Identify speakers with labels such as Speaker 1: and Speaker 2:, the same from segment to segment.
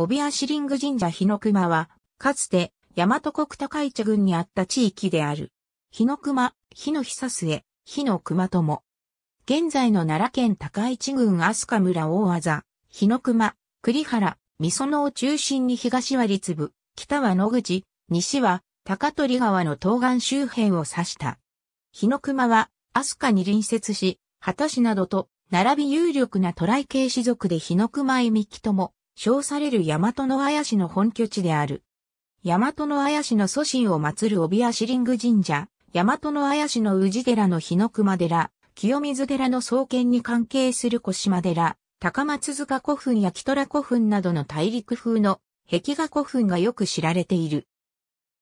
Speaker 1: 帯足リング神社日の熊は、かつて、大和国高市郡にあった地域である。日の熊、日の久末、日の熊とも。現在の奈良県高市郡飛鳥村大技、日の熊、栗原、美園を中心に東は立部、北は野口、西は高取川の東岸周辺を指した。日の熊は、飛鳥に隣接し、畑市などと、並び有力な渡来系士族で日の熊へ三木とも、称される大和の綾氏の本拠地である。大和の綾氏の祖神を祀る帯足リング神社、大和の綾氏の宇治寺の日の熊寺、清水寺の創建に関係する小島寺、高松塚古墳や木虎古墳などの大陸風の壁画古墳がよく知られている。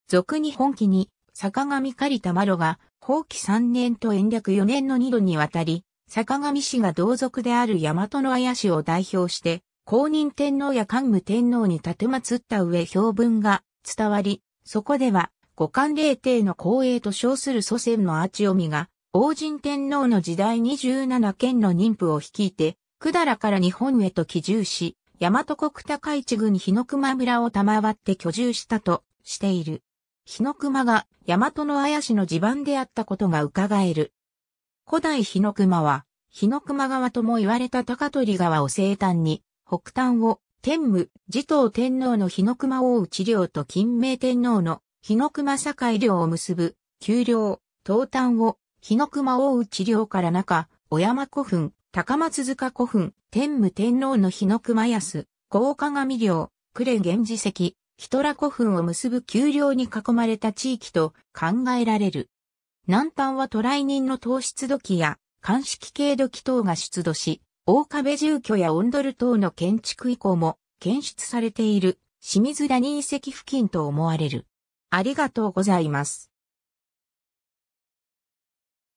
Speaker 1: 俗に本気に、坂上狩田麻呂が、後期3年と延暦4年の2度にわたり、坂上氏が同族である大和の綾氏を代表して、公認天皇や桓武天皇に立てった上評文が伝わり、そこでは、五冠霊帝の光栄と称する祖先のアチオミが、王神天皇の時代27県の妊婦を率いて、百済から日本へと帰住し、大和国高市郡日の熊村を賜って居住したとしている。日の熊が大和の綾氏の地盤であったことが伺える。古代日の熊は、日の熊川とも言われた高取川を生誕に、北端を天武、持統天皇の日の熊王内領と金明天皇の日の熊境領を結ぶ、丘陵、東端を日の熊王内領から中、小山古墳、高松塚古墳、天武天皇の日の熊安、高鏡領、呉源氏石、ヒトラ古墳を結ぶ丘陵に囲まれた地域と考えられる。南端は渡来人の糖質土器や、鑑識系土器等が出土し、大壁住居やオンドル等の建築以降も検出されている清水谷遺跡付近と思われる。ありがとうございます。